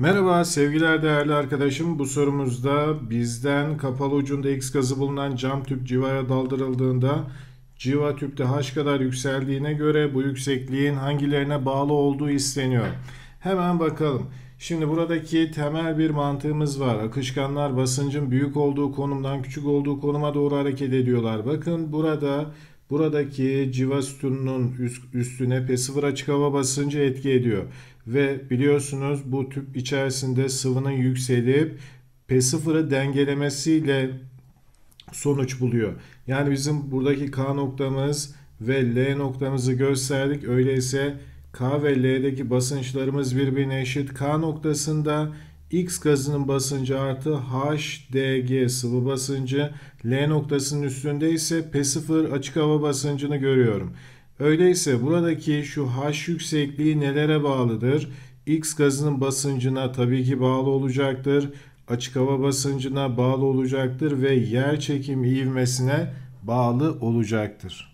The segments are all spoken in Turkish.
Merhaba sevgiler değerli arkadaşım. Bu sorumuzda bizden kapalı ucunda X gazı bulunan cam tüp civaya daldırıldığında civa tüpte H kadar yükseldiğine göre bu yüksekliğin hangilerine bağlı olduğu isteniyor. Hemen bakalım. Şimdi buradaki temel bir mantığımız var. Akışkanlar basıncın büyük olduğu konumdan küçük olduğu konuma doğru hareket ediyorlar. Bakın burada buradaki civa sütununun üstüne P0 açık hava basıncı etki ediyor ve biliyorsunuz bu tüp içerisinde sıvının yükselip P0'ı dengelemesiyle sonuç buluyor. Yani bizim buradaki K noktamız ve L noktamızı gösterdik. Öyleyse K ve L'deki basınçlarımız birbirine eşit. K noktasında X gazının basıncı artı HDG sıvı basıncı. L noktasının üstünde ise P0 açık hava basıncını görüyorum. Öyleyse buradaki şu h yüksekliği nelere bağlıdır? X gazının basıncına tabii ki bağlı olacaktır. Açık hava basıncına bağlı olacaktır ve yer çekim ivmesine bağlı olacaktır.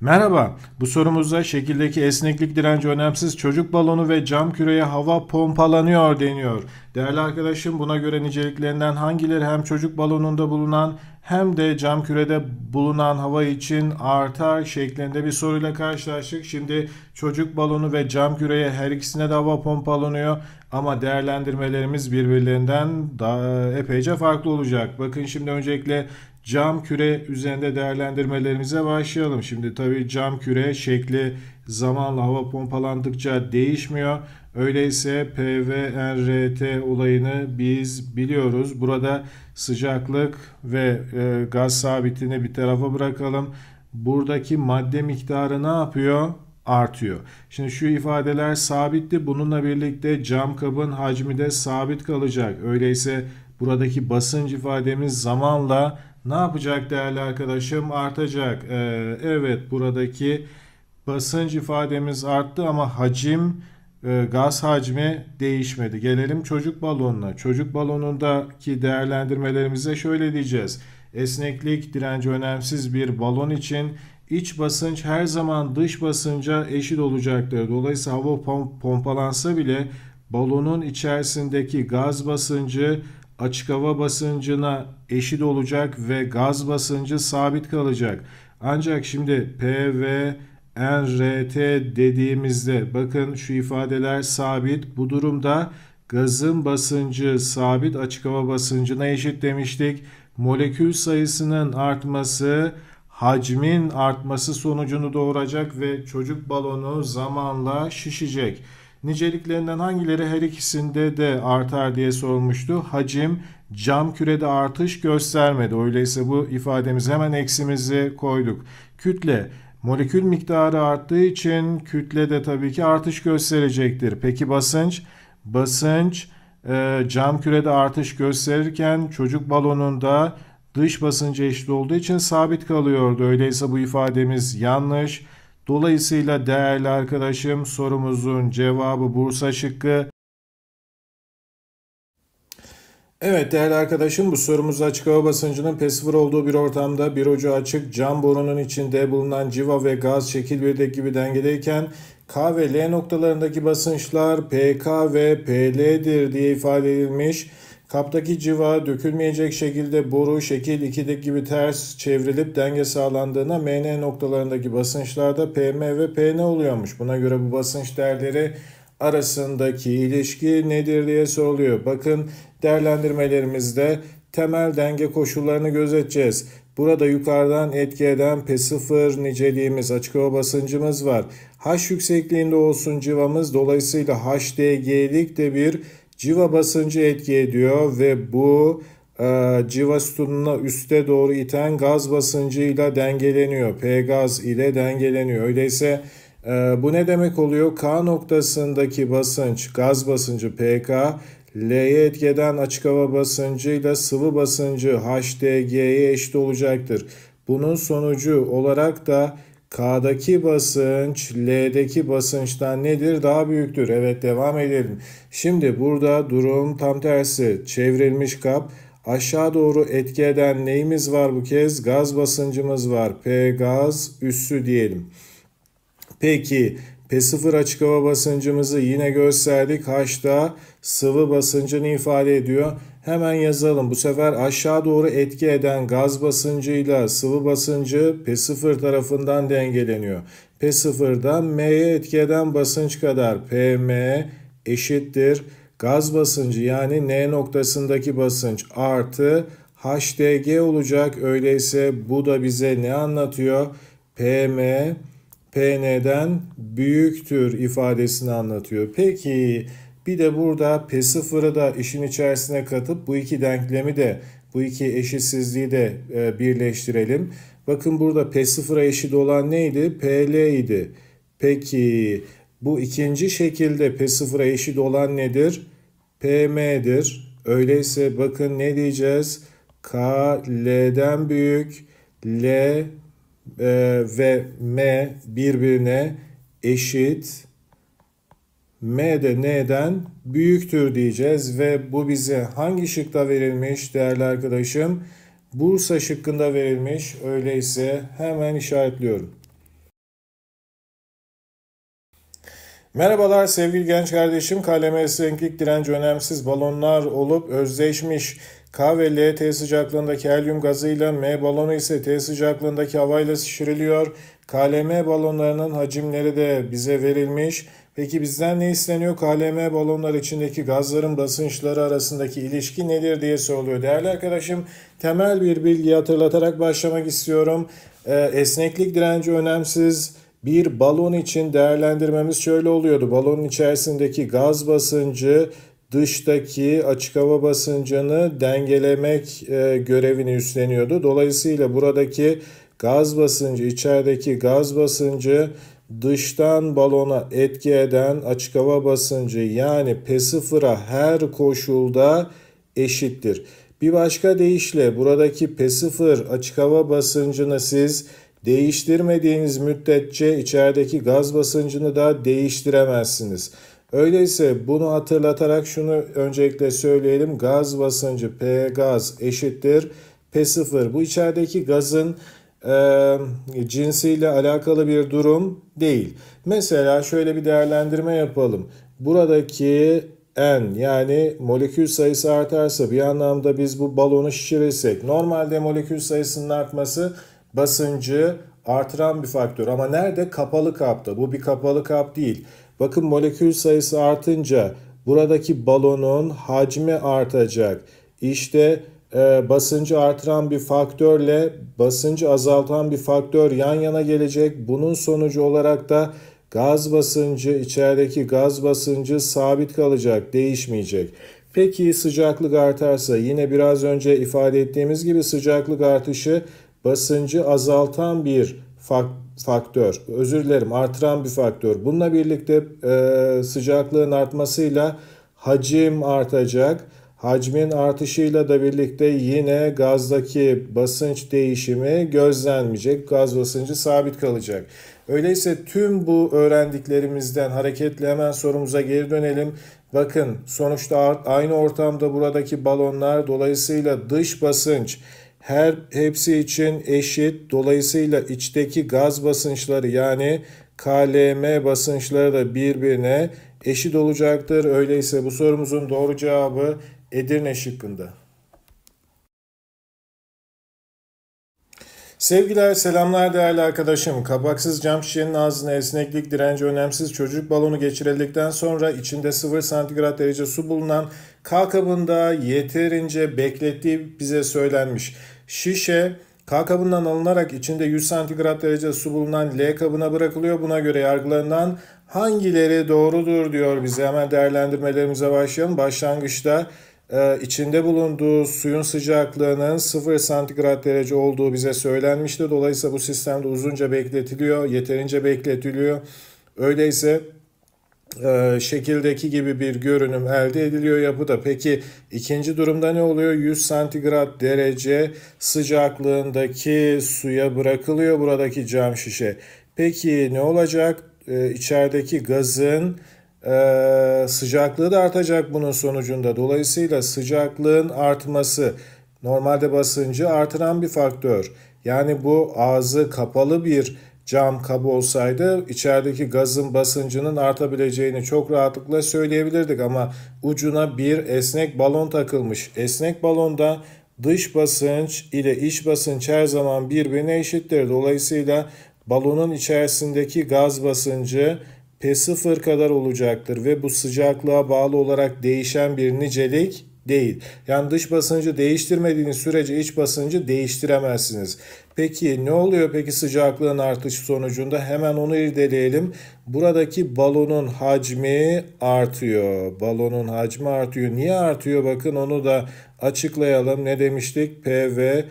Merhaba, bu sorumuzda şekildeki esneklik direnci önemsiz çocuk balonu ve cam küreye hava pompalanıyor deniyor. Değerli arkadaşım buna göre niceliklerinden hangileri hem çocuk balonunda bulunan hem de cam kürede bulunan hava için artar şeklinde bir soruyla karşılaştık. Şimdi çocuk balonu ve cam küreye her ikisine de hava pompalanıyor ama değerlendirmelerimiz birbirlerinden daha epeyce farklı olacak. Bakın şimdi öncelikle cam küre üzerinde değerlendirmelerimize başlayalım. Şimdi tabii cam küre şekli zamanla hava pompalandıkça değişmiyor. Öyleyse PVNRT olayını biz biliyoruz. Burada sıcaklık ve e, gaz sabitini bir tarafa bırakalım. Buradaki madde miktarı ne yapıyor? artıyor. Şimdi şu ifadeler sabitti. Bununla birlikte cam kabın hacmi de sabit kalacak. Öyleyse buradaki basınç ifademiz zamanla ne yapacak değerli arkadaşım? Artacak. Ee, evet buradaki basınç ifademiz arttı ama hacim e, gaz hacmi değişmedi. Gelelim çocuk balonuna. Çocuk balonundaki değerlendirmelerimize şöyle diyeceğiz. Esneklik direnci önemsiz bir balon için iç basınç her zaman dış basınca eşit olacaktır. Dolayısıyla hava pom pompalansa bile balonun içerisindeki gaz basıncı açık hava basıncına eşit olacak ve gaz basıncı sabit kalacak. Ancak şimdi PV NRT dediğimizde bakın şu ifadeler sabit. Bu durumda gazın basıncı sabit açık hava basıncına eşit demiştik. Molekül sayısının artması hacmin artması sonucunu doğuracak ve çocuk balonu zamanla şişecek. Niceliklerinden hangileri her ikisinde de artar diye sormuştu. Hacim cam kürede artış göstermedi. Öyleyse bu ifademiz hemen eksimizi koyduk. Kütle molekül miktarı arttığı için kütle de tabii ki artış gösterecektir. Peki basınç? Basınç e, cam kürede artış gösterirken çocuk balonunda dış basınca eşit olduğu için sabit kalıyordu. Öyleyse bu ifademiz yanlış. Dolayısıyla değerli arkadaşım sorumuzun cevabı Bursa şıkkı. Evet değerli arkadaşım bu sorumuz açık hava basıncının p olduğu bir ortamda bir ucu açık cam borunun içinde bulunan civa ve gaz şekil birdeki gibi dengedeyken K ve L noktalarındaki basınçlar PK ve PL'dir diye ifade edilmiş. Kaptaki civa dökülmeyecek şekilde boru şekil 2'deki gibi ters çevrilip denge sağlandığına MN noktalarındaki basınçlarda PM ve PN oluyormuş. Buna göre bu basınç değerleri arasındaki ilişki nedir diye soruluyor. Bakın değerlendirmelerimizde temel denge koşullarını gözeteceğiz. Burada yukarıdan etki eden P0 niceliğimiz, açık hava basıncımız var. H yüksekliğinde olsun civamız dolayısıyla HDG'lik de bir Civa basıncı etki ediyor ve bu e, civa sütununa üste doğru iten gaz basıncıyla dengeleniyor. P gaz ile dengeleniyor. Öyleyse e, bu ne demek oluyor? K noktasındaki basınç, gaz basıncı PK, L'ye etkeden açık hava basıncıyla sıvı basıncı HDG'ye eşit olacaktır. Bunun sonucu olarak da K'daki basınç L'deki basınçtan nedir? Daha büyüktür. Evet devam edelim. Şimdi burada durum tam tersi. Çevrilmiş kap aşağı doğru etki eden neyimiz var bu kez? Gaz basıncımız var. P gaz üssü diyelim. Peki P0 açık hava basıncımızı yine gösterdik. H'da sıvı basıncını ifade ediyor. Hemen yazalım. Bu sefer aşağı doğru etki eden gaz basıncıyla sıvı basıncı P0 tarafından dengeleniyor. P0'dan M'ye etki eden basınç kadar PM eşittir. Gaz basıncı yani N noktasındaki basınç artı HDG olacak. Öyleyse bu da bize ne anlatıyor? PM PN'den büyüktür ifadesini anlatıyor. Peki bir de burada P0'ı da işin içerisine katıp bu iki denklemi de bu iki eşitsizliği de e, birleştirelim. Bakın burada P0'a eşit olan neydi? PL idi. Peki bu ikinci şekilde P0'a eşit olan nedir? PM'dir. Öyleyse bakın ne diyeceğiz? K L'den büyük L e, ve M birbirine eşit M de N'den büyüktür diyeceğiz ve bu bize hangi şıkta verilmiş değerli arkadaşım? Bursa şıkkında verilmiş. Öyleyse hemen işaretliyorum. Merhabalar sevgili genç kardeşim. Kaleme senklik direnci önemsiz balonlar olup özdeşmiş. K ve L T sıcaklığındaki helyum gazıyla M balonu ise T sıcaklığındaki havayla şişiriliyor. KLM balonlarının hacimleri de bize verilmiş. Peki bizden ne isteniyor? KLM balonlar içindeki gazların basınçları arasındaki ilişki nedir diye soruluyor. Değerli arkadaşım temel bir bilgi hatırlatarak başlamak istiyorum. Ee, esneklik direnci önemsiz. Bir balon için değerlendirmemiz şöyle oluyordu. Balonun içerisindeki gaz basıncı dıştaki açık hava basıncını dengelemek e, görevini üstleniyordu. Dolayısıyla buradaki gaz basıncı, içerideki gaz basıncı dıştan balona etki eden açık hava basıncı yani P0'a her koşulda eşittir. Bir başka deyişle buradaki P0 açık hava basıncını siz değiştirmediğiniz müddetçe içerideki gaz basıncını da değiştiremezsiniz. Öyleyse bunu hatırlatarak şunu öncelikle söyleyelim. Gaz basıncı P gaz eşittir P0. Bu içerideki gazın e, cinsiyle alakalı bir durum değil. Mesela şöyle bir değerlendirme yapalım. Buradaki N yani molekül sayısı artarsa bir anlamda biz bu balonu şişirirsek normalde molekül sayısının artması basıncı artıran bir faktör ama nerede? Kapalı kapta. Bu bir kapalı kap değil. Bakın molekül sayısı artınca buradaki balonun hacmi artacak. İşte bu ee, basıncı artıran bir faktörle basıncı azaltan bir faktör yan yana gelecek. Bunun sonucu olarak da gaz basıncı içerideki gaz basıncı sabit kalacak, değişmeyecek. Peki sıcaklık artarsa yine biraz önce ifade ettiğimiz gibi sıcaklık artışı basıncı azaltan bir faktör. Özür dilerim artıran bir faktör. Bununla birlikte e, sıcaklığın artmasıyla hacim artacak. Hacmin artışıyla da birlikte yine gazdaki basınç değişimi gözlenmeyecek. Gaz basıncı sabit kalacak. Öyleyse tüm bu öğrendiklerimizden hareketle hemen sorumuza geri dönelim. Bakın sonuçta aynı ortamda buradaki balonlar dolayısıyla dış basınç her hepsi için eşit. Dolayısıyla içteki gaz basınçları yani KLM basınçları da birbirine eşit olacaktır. Öyleyse bu sorumuzun doğru cevabı Edirne şıkkında. Sevgiler, selamlar değerli arkadaşım. Kabaksız cam şişenin ağzına esneklik direnci önemsiz çocuk balonu geçirildikten sonra içinde 0 santigrat derece su bulunan K kabında yeterince beklettiği bize söylenmiş. Şişe K kabından alınarak içinde 100 santigrat derece su bulunan L kabına bırakılıyor. Buna göre yargılarından hangileri doğrudur diyor bize. Hemen değerlendirmelerimize başlayalım. Başlangıçta e, içinde bulunduğu suyun sıcaklığının 0 santigrat derece olduğu bize söylenmişti. Dolayısıyla bu sistemde uzunca bekletiliyor, yeterince bekletiliyor. Öyleyse e, şekildeki gibi bir görünüm elde ediliyor yapıda. Peki ikinci durumda ne oluyor? 100 santigrat derece sıcaklığındaki suya bırakılıyor buradaki cam şişe. Peki ne olacak? E, içerideki gazın ee, sıcaklığı da artacak bunun sonucunda. Dolayısıyla sıcaklığın artması normalde basıncı artıran bir faktör. Yani bu ağzı kapalı bir cam kabı olsaydı içerideki gazın basıncının artabileceğini çok rahatlıkla söyleyebilirdik ama ucuna bir esnek balon takılmış. Esnek balonda dış basınç ile iç basınç her zaman birbirine eşittir. Dolayısıyla balonun içerisindeki gaz basıncı P0 kadar olacaktır ve bu sıcaklığa bağlı olarak değişen bir nicelik değil. Yani dış basıncı değiştirmediğiniz sürece iç basıncı değiştiremezsiniz. Peki ne oluyor peki sıcaklığın artışı sonucunda? Hemen onu irdeleyelim. Buradaki balonun hacmi artıyor. Balonun hacmi artıyor. Niye artıyor? Bakın onu da açıklayalım. Ne demiştik? PV ve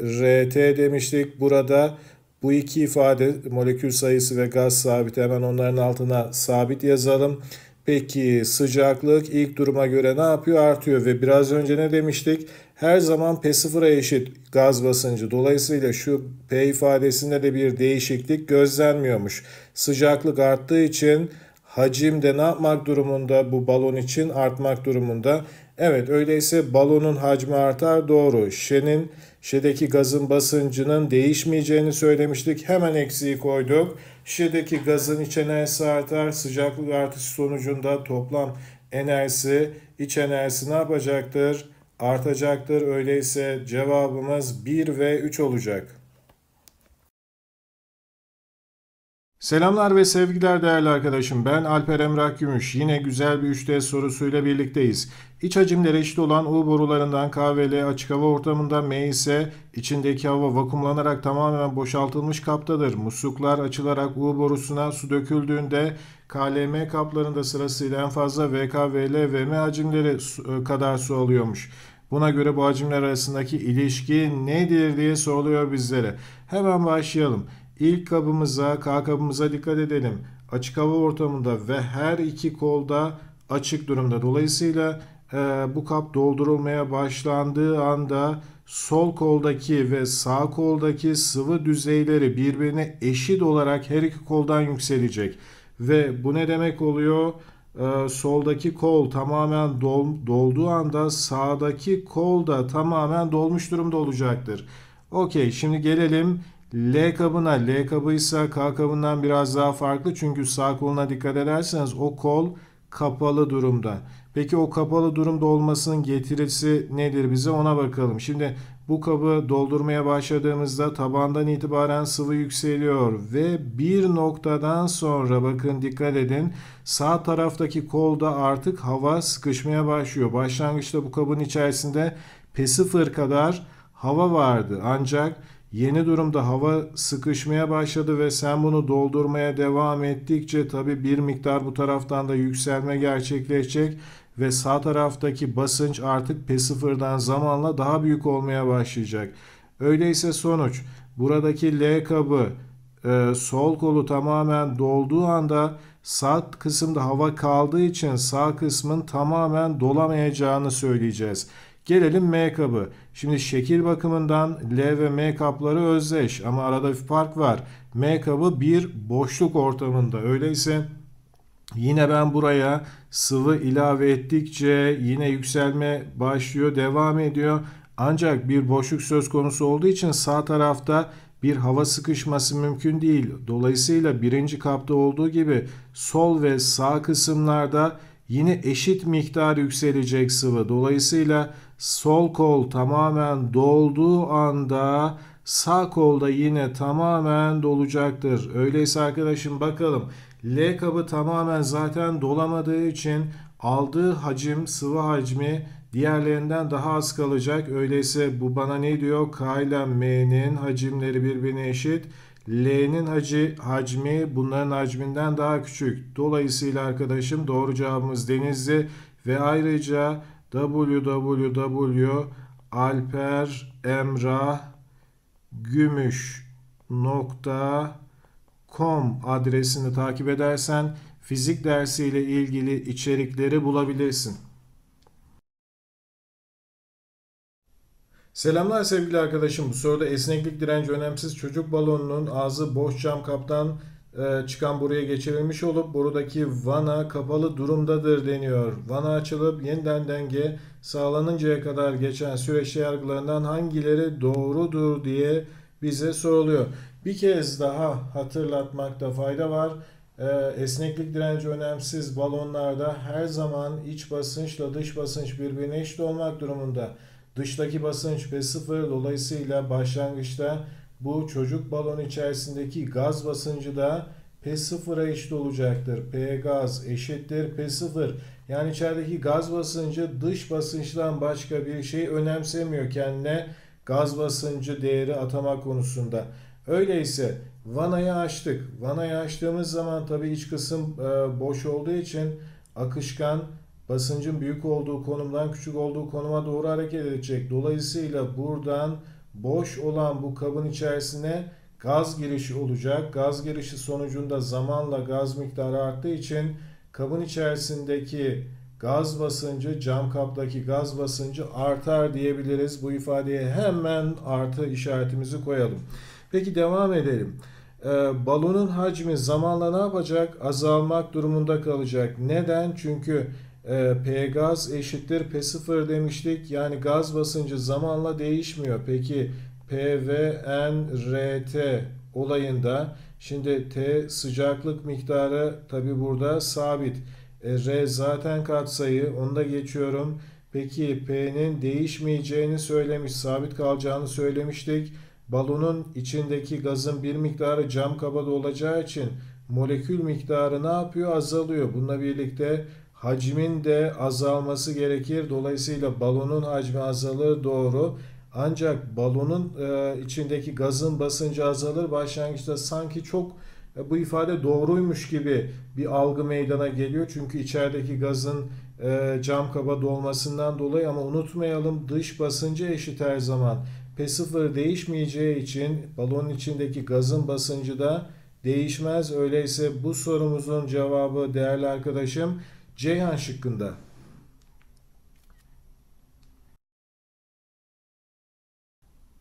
NRT demiştik. Burada bu iki ifade molekül sayısı ve gaz sabiti hemen onların altına sabit yazalım. Peki sıcaklık ilk duruma göre ne yapıyor? Artıyor ve biraz önce ne demiştik? Her zaman P0'a eşit gaz basıncı. Dolayısıyla şu P ifadesinde de bir değişiklik gözlenmiyormuş. Sıcaklık arttığı için hacim de ne yapmak durumunda? Bu balon için artmak durumunda. Evet öyleyse balonun hacmi artar doğru. Şenin Şişedeki gazın basıncının değişmeyeceğini söylemiştik. Hemen eksiği koyduk. Şişedeki gazın iç enerjisi artar. Sıcaklık artışı sonucunda toplam enerjisi, iç enerjisi ne yapacaktır? Artacaktır. Öyleyse cevabımız 1 ve 3 olacak. Selamlar ve sevgiler değerli arkadaşım. Ben Alper Emrah Gümüş. Yine güzel bir 3D sorusuyla birlikteyiz. İç hacimleri eşit olan U borularından KVL açık hava ortamında M ise içindeki hava vakumlanarak tamamen boşaltılmış kaptadır. Musluklar açılarak U borusuna su döküldüğünde KLM kaplarında sırasıyla en fazla VKVL ve M hacimleri e, kadar su alıyormuş. Buna göre bu hacimler arasındaki ilişki nedir diye soruluyor bizlere. Hemen başlayalım. İlk kabımıza, K kabımıza dikkat edelim. Açık hava ortamında ve her iki kolda açık durumda. Dolayısıyla e, bu kap doldurulmaya başlandığı anda sol koldaki ve sağ koldaki sıvı düzeyleri birbirine eşit olarak her iki koldan yükselecek. Ve bu ne demek oluyor? Ee, soldaki kol tamamen dol, dolduğu anda sağdaki kol da tamamen dolmuş durumda olacaktır. Okey şimdi gelelim L kabına. L kabı ise K kabından biraz daha farklı. Çünkü sağ koluna dikkat ederseniz o kol kapalı durumda. Peki o kapalı durumda olmasının getirisi nedir bize ona bakalım. Şimdi bu kabı doldurmaya başladığımızda tabandan itibaren sıvı yükseliyor ve bir noktadan sonra bakın dikkat edin sağ taraftaki kolda artık hava sıkışmaya başlıyor. Başlangıçta bu kabın içerisinde P0 kadar hava vardı ancak Yeni durumda hava sıkışmaya başladı ve sen bunu doldurmaya devam ettikçe tabi bir miktar bu taraftan da yükselme gerçekleşecek ve sağ taraftaki basınç artık P0'dan zamanla daha büyük olmaya başlayacak. Öyleyse sonuç buradaki L kabı e, sol kolu tamamen dolduğu anda sağ kısımda hava kaldığı için sağ kısmın tamamen dolamayacağını söyleyeceğiz. Gelelim M kabı. Şimdi şekil bakımından L ve M kapları özdeş ama arada bir fark var. M kabı bir boşluk ortamında. Öyleyse Yine ben buraya sıvı ilave ettikçe yine yükselme başlıyor, devam ediyor. Ancak bir boşluk söz konusu olduğu için sağ tarafta bir hava sıkışması mümkün değil. Dolayısıyla birinci kapta olduğu gibi sol ve sağ kısımlarda yine eşit miktar yükselecek sıvı. Dolayısıyla sol kol tamamen dolduğu anda sağ kolda yine tamamen dolacaktır. Öyleyse arkadaşım bakalım L kabı tamamen zaten dolamadığı için aldığı hacim, sıvı hacmi diğerlerinden daha az kalacak. Öyleyse bu bana ne diyor? K ile M'nin hacimleri birbirine eşit. L'nin hacı, hacmi bunların hacminden daha küçük. Dolayısıyla arkadaşım doğru cevabımız Denizli ve ayrıca www.alperemrahgümüş.com fizik.com adresini takip edersen fizik dersiyle ilgili içerikleri bulabilirsin. Selamlar sevgili arkadaşım. Bu soruda esneklik direnci önemsiz çocuk balonunun ağzı boş cam kaptan e, çıkan buraya geçirilmiş olup buradaki vana kapalı durumdadır deniyor. Vana açılıp yeniden denge sağlanıncaya kadar geçen süreç yargılarından hangileri doğrudur diye bize soruluyor bir kez daha hatırlatmakta fayda var. Ee, esneklik direnci önemsiz balonlarda her zaman iç basınçla dış basınç birbirine eşit olmak durumunda. Dıştaki basınç P0 dolayısıyla başlangıçta bu çocuk balon içerisindeki gaz basıncı da P0'a eşit olacaktır. P gaz eşittir P0. Yani içerideki gaz basıncı dış basınçtan başka bir şey önemsemiyor kendine gaz basıncı değeri atama konusunda. Öyleyse vanayı açtık. Vanayı açtığımız zaman tabii iç kısım e, boş olduğu için akışkan basıncın büyük olduğu konumdan küçük olduğu konuma doğru hareket edecek. Dolayısıyla buradan boş olan bu kabın içerisine gaz girişi olacak. Gaz girişi sonucunda zamanla gaz miktarı arttığı için kabın içerisindeki gaz basıncı, cam kaptaki gaz basıncı artar diyebiliriz. Bu ifadeye hemen artı işaretimizi koyalım. Peki devam edelim. Ee, balonun hacmi zamanla ne yapacak? Azalmak durumunda kalacak. Neden? Çünkü e, P gaz eşittir P0 demiştik. Yani gaz basıncı zamanla değişmiyor. Peki PVNRT olayında şimdi T sıcaklık miktarı tabi burada sabit. E, R zaten katsayı. Onu da geçiyorum. Peki P'nin değişmeyeceğini söylemiş, sabit kalacağını söylemiştik. Balonun içindeki gazın bir miktarı cam kabada olacağı için molekül miktarı ne yapıyor? Azalıyor. Bununla birlikte hacmin de azalması gerekir. Dolayısıyla balonun hacmi azalır doğru. Ancak balonun e, içindeki gazın basıncı azalır. Başlangıçta sanki çok e, bu ifade doğruymuş gibi bir algı meydana geliyor. Çünkü içerideki gazın e, cam kaba dolmasından dolayı ama unutmayalım dış basıncı eşit her zaman. P0 değişmeyeceği için balonun içindeki gazın basıncı da değişmez. Öyleyse bu sorumuzun cevabı değerli arkadaşım Ceyhan şıkkında.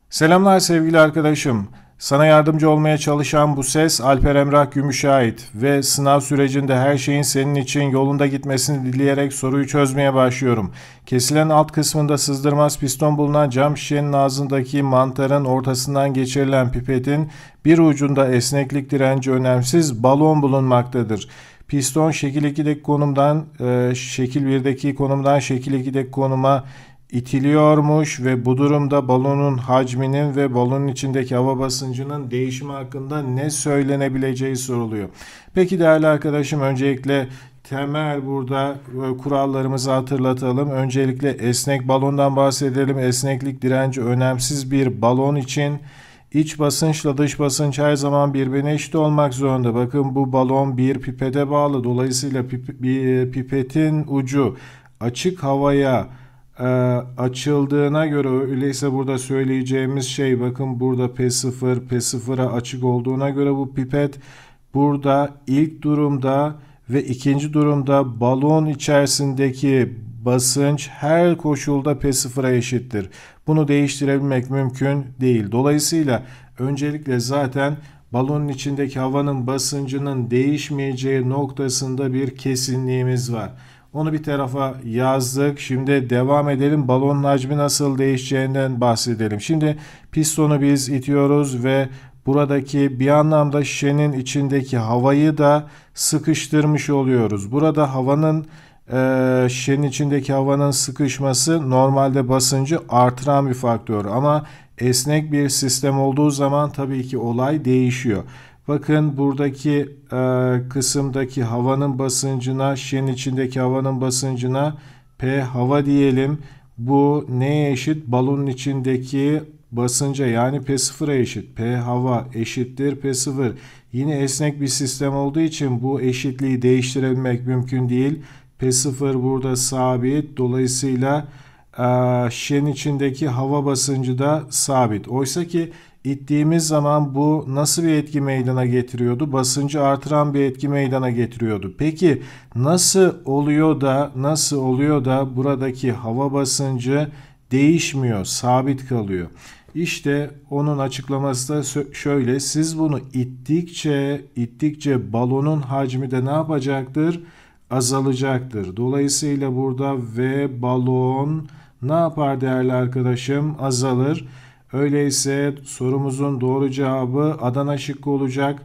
Selamlar sevgili arkadaşım. Sana yardımcı olmaya çalışan bu ses Alper Emrah Gümüş'e ait ve sınav sürecinde her şeyin senin için yolunda gitmesini dileyerek soruyu çözmeye başlıyorum. Kesilen alt kısmında sızdırmaz piston bulunan cam şişenin ağzındaki mantarın ortasından geçirilen pipetin bir ucunda esneklik direnci önemsiz balon bulunmaktadır. Piston şekil 2'deki konumdan e, şekil 1'deki konumdan şekil 2'deki konuma itiliyormuş ve bu durumda balonun hacminin ve balonun içindeki hava basıncının değişimi hakkında ne söylenebileceği soruluyor. Peki değerli arkadaşım öncelikle temel burada e, kurallarımızı hatırlatalım. Öncelikle esnek balondan bahsedelim. Esneklik direnci önemsiz bir balon için İç basınçla dış basınç her zaman birbirine eşit olmak zorunda. Bakın bu balon bir pipete bağlı. Dolayısıyla pip, bir e, pipetin ucu açık havaya e, açıldığına göre öyleyse burada söyleyeceğimiz şey bakın burada P0 P0'a açık olduğuna göre bu pipet burada ilk durumda ve ikinci durumda balon içerisindeki basınç her koşulda P0'a eşittir. Bunu değiştirebilmek mümkün değil. Dolayısıyla öncelikle zaten balonun içindeki havanın basıncının değişmeyeceği noktasında bir kesinliğimiz var. Onu bir tarafa yazdık. Şimdi devam edelim. Balonun hacmi nasıl değişeceğinden bahsedelim. Şimdi pistonu biz itiyoruz ve buradaki bir anlamda şişenin içindeki havayı da sıkıştırmış oluyoruz. Burada havanın e, şişenin içindeki havanın sıkışması normalde basıncı artıran bir faktör ama esnek bir sistem olduğu zaman tabii ki olay değişiyor. Bakın buradaki e, kısımdaki havanın basıncına, şişenin içindeki havanın basıncına P hava diyelim. Bu neye eşit? Balonun içindeki basınca yani P0'a eşit. P hava eşittir p sıfır. Yine esnek bir sistem olduğu için bu eşitliği değiştirebilmek mümkün değil. p sıfır burada sabit. Dolayısıyla e, şişenin içindeki hava basıncı da sabit. Oysa ki ittiğimiz zaman bu nasıl bir etki meydana getiriyordu? Basıncı artıran bir etki meydana getiriyordu. Peki nasıl oluyor da nasıl oluyor da buradaki hava basıncı değişmiyor, sabit kalıyor? İşte onun açıklaması da şöyle. Siz bunu ittikçe ittikçe balonun hacmi de ne yapacaktır? Azalacaktır. Dolayısıyla burada V balon ne yapar değerli arkadaşım? Azalır. Öyleyse sorumuzun doğru cevabı Adana şıkkı olacak.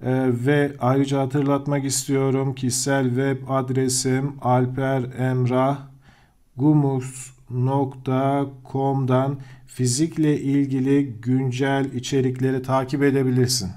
Ee, ve ayrıca hatırlatmak istiyorum kişisel web adresim alperemrahgumus.com'dan fizikle ilgili güncel içerikleri takip edebilirsin.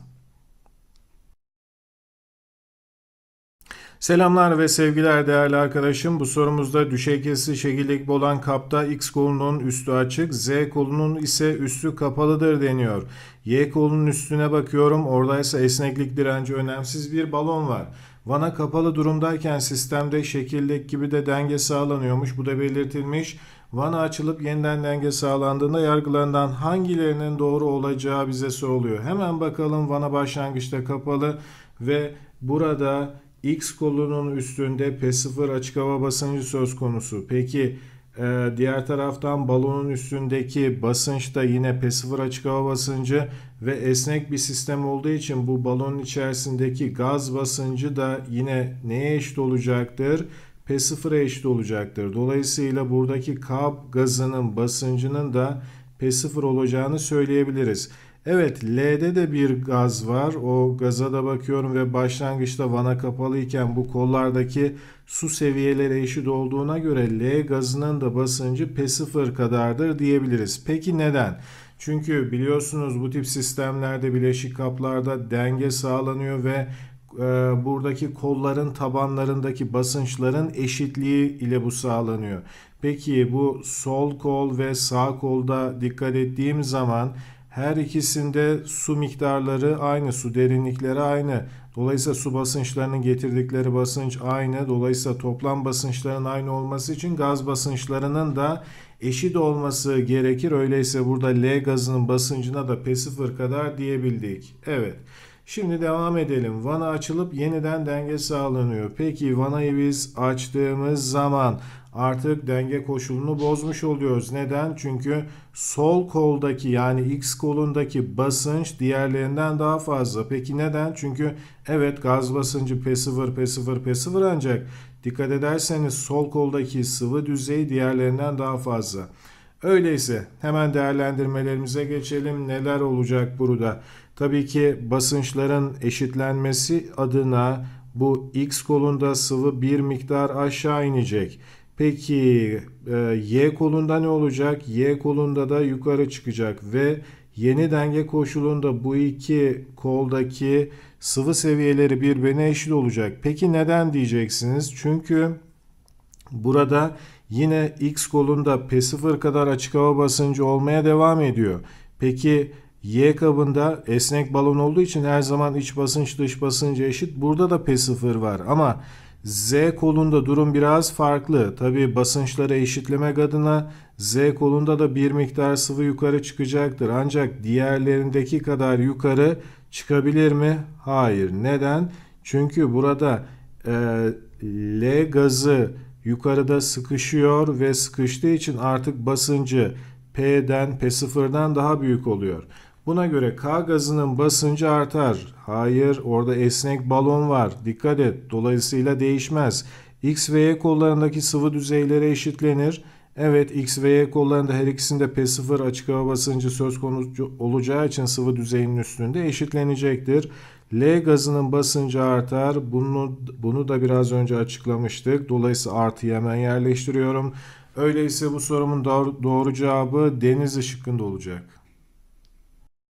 Selamlar ve sevgiler değerli arkadaşım. Bu sorumuzda düşeykesi şekillik olan kapta X kolunun üstü açık, Z kolunun ise üstü kapalıdır deniyor. Y kolunun üstüne bakıyorum. Oradaysa esneklik direnci önemsiz bir balon var. Vana kapalı durumdayken sistemde şekillik gibi de denge sağlanıyormuş. Bu da belirtilmiş. Vana açılıp yeniden denge sağlandığında yargılarından hangilerinin doğru olacağı bize soruluyor. Hemen bakalım Vana başlangıçta kapalı ve burada X kolunun üstünde P0 açık hava basıncı söz konusu. Peki e, diğer taraftan balonun üstündeki basınç da yine P0 açık hava basıncı ve esnek bir sistem olduğu için bu balonun içerisindeki gaz basıncı da yine neye eşit olacaktır? P0'a eşit olacaktır. Dolayısıyla buradaki kap gazının basıncının da P0 olacağını söyleyebiliriz. Evet L'de de bir gaz var. O gaza da bakıyorum ve başlangıçta vana kapalı iken bu kollardaki su seviyeleri eşit olduğuna göre L gazının da basıncı P0 kadardır diyebiliriz. Peki neden? Çünkü biliyorsunuz bu tip sistemlerde bileşik kaplarda denge sağlanıyor ve e, buradaki kolların tabanlarındaki basınçların eşitliği ile bu sağlanıyor. Peki bu sol kol ve sağ kolda dikkat ettiğim zaman her ikisinde su miktarları aynı, su derinlikleri aynı. Dolayısıyla su basınçlarının getirdikleri basınç aynı. Dolayısıyla toplam basınçların aynı olması için gaz basınçlarının da eşit olması gerekir. Öyleyse burada L gazının basıncına da P0 kadar diyebildik. Evet. Şimdi devam edelim. Vana açılıp yeniden denge sağlanıyor. Peki vanayı biz açtığımız zaman artık denge koşulunu bozmuş oluyoruz. Neden? Çünkü sol koldaki yani X kolundaki basınç diğerlerinden daha fazla. Peki neden? Çünkü evet gaz basıncı P0, P0, P0 ancak dikkat ederseniz sol koldaki sıvı düzeyi diğerlerinden daha fazla. Öyleyse hemen değerlendirmelerimize geçelim. Neler olacak burada? Tabii ki basınçların eşitlenmesi adına bu X kolunda sıvı bir miktar aşağı inecek. Peki e, Y kolunda ne olacak? Y kolunda da yukarı çıkacak ve yeni denge koşulunda bu iki koldaki sıvı seviyeleri birbirine eşit olacak. Peki neden diyeceksiniz? Çünkü burada yine X kolunda P0 kadar açık hava basıncı olmaya devam ediyor. Peki Y kabında esnek balon olduğu için her zaman iç basınç dış basınca eşit. Burada da P0 var ama... Z kolunda durum biraz farklı. Tabi basınçları eşitlemek adına Z kolunda da bir miktar sıvı yukarı çıkacaktır. Ancak diğerlerindeki kadar yukarı çıkabilir mi? Hayır. Neden? Çünkü burada e, L gazı yukarıda sıkışıyor ve sıkıştığı için artık basıncı P'den P0'dan daha büyük oluyor. Buna göre K gazının basıncı artar. Hayır orada esnek balon var. Dikkat et dolayısıyla değişmez. X ve Y kollarındaki sıvı düzeyleri eşitlenir. Evet X ve Y kollarında her ikisinde P0 açık hava basıncı söz konusu olacağı için sıvı düzeyinin üstünde eşitlenecektir. L gazının basıncı artar. Bunu, bunu da biraz önce açıklamıştık. Dolayısıyla artıyı hemen yerleştiriyorum. Öyleyse bu sorumun doğru, doğru cevabı deniz ışıkında olacak.